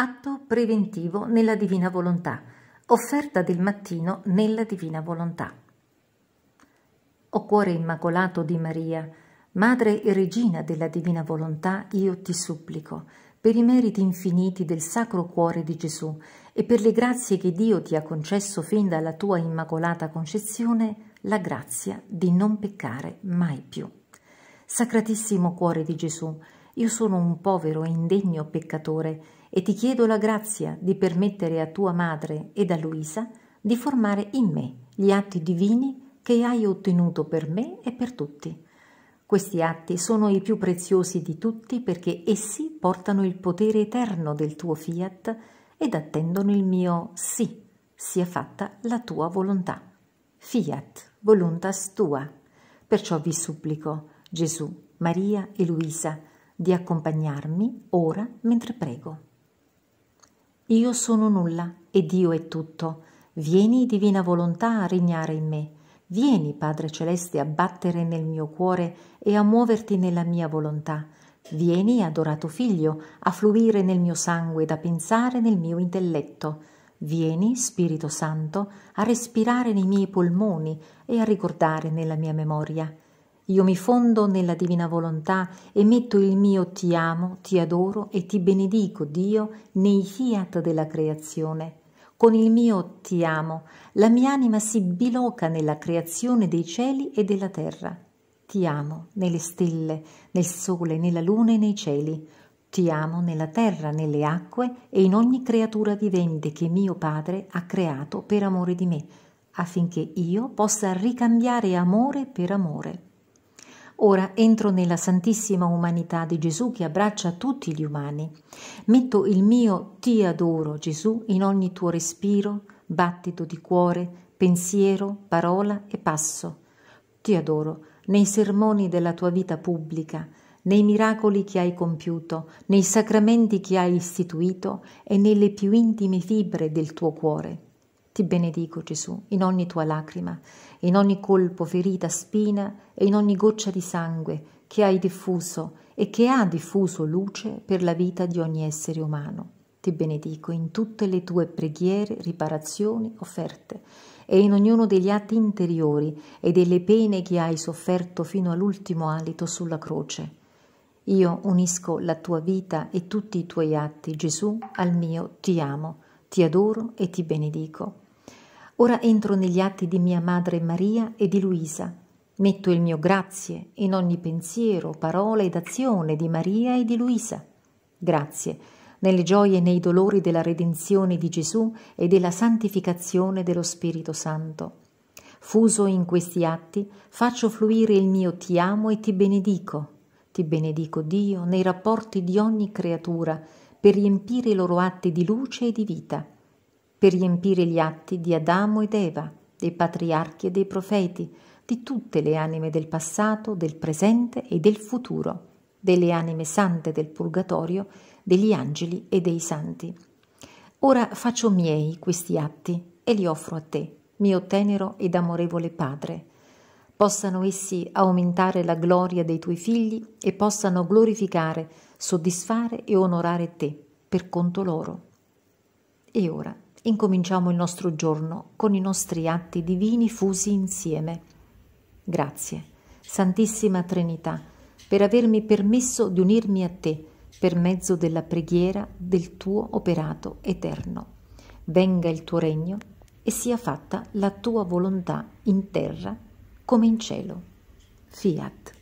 Atto preventivo nella Divina Volontà. Offerta del mattino nella Divina Volontà. O cuore immacolato di Maria, Madre e Regina della Divina Volontà, io ti supplico, per i meriti infiniti del Sacro Cuore di Gesù e per le grazie che Dio ti ha concesso fin dalla tua immacolata concezione, la grazia di non peccare mai più. Sacratissimo Cuore di Gesù, io sono un povero e indegno peccatore e ti chiedo la grazia di permettere a tua madre ed a Luisa di formare in me gli atti divini che hai ottenuto per me e per tutti. Questi atti sono i più preziosi di tutti perché essi portano il potere eterno del tuo fiat ed attendono il mio sì, sia fatta la tua volontà. Fiat, voluntas tua. Perciò vi supplico, Gesù, Maria e Luisa, di accompagnarmi ora mentre prego. Io sono nulla e Dio è tutto. Vieni, divina volontà, a regnare in me. Vieni, Padre Celeste, a battere nel mio cuore e a muoverti nella mia volontà. Vieni, adorato Figlio, a fluire nel mio sangue ed a pensare nel mio intelletto. Vieni, Spirito Santo, a respirare nei miei polmoni e a ricordare nella mia memoria. Io mi fondo nella divina volontà e metto il mio ti amo, ti adoro e ti benedico, Dio, nei fiat della creazione. Con il mio ti amo, la mia anima si biloca nella creazione dei cieli e della terra. Ti amo nelle stelle, nel sole, nella luna e nei cieli. Ti amo nella terra, nelle acque e in ogni creatura vivente che mio Padre ha creato per amore di me, affinché io possa ricambiare amore per amore. Ora entro nella santissima umanità di Gesù che abbraccia tutti gli umani. Metto il mio ti adoro, Gesù, in ogni tuo respiro, battito di cuore, pensiero, parola e passo. Ti adoro nei sermoni della tua vita pubblica, nei miracoli che hai compiuto, nei sacramenti che hai istituito e nelle più intime fibre del tuo cuore. Ti benedico Gesù in ogni tua lacrima, in ogni colpo, ferita, spina e in ogni goccia di sangue che hai diffuso e che ha diffuso luce per la vita di ogni essere umano. Ti benedico in tutte le tue preghiere, riparazioni, offerte e in ognuno degli atti interiori e delle pene che hai sofferto fino all'ultimo alito sulla croce. Io unisco la tua vita e tutti i tuoi atti, Gesù, al mio ti amo, ti adoro e ti benedico. Ora entro negli atti di mia madre Maria e di Luisa. Metto il mio grazie in ogni pensiero, parola ed azione di Maria e di Luisa. Grazie nelle gioie e nei dolori della redenzione di Gesù e della santificazione dello Spirito Santo. Fuso in questi atti, faccio fluire il mio ti amo e ti benedico. Ti benedico Dio nei rapporti di ogni creatura per riempire i loro atti di luce e di vita per riempire gli atti di Adamo ed Eva, dei patriarchi e dei profeti, di tutte le anime del passato, del presente e del futuro, delle anime sante del purgatorio, degli angeli e dei santi. Ora faccio miei questi atti e li offro a te, mio tenero ed amorevole Padre. Possano essi aumentare la gloria dei tuoi figli e possano glorificare, soddisfare e onorare te per conto loro. E ora Incominciamo il nostro giorno con i nostri atti divini fusi insieme. Grazie, Santissima Trinità, per avermi permesso di unirmi a te per mezzo della preghiera del tuo operato eterno. Venga il tuo regno e sia fatta la tua volontà in terra come in cielo. Fiat.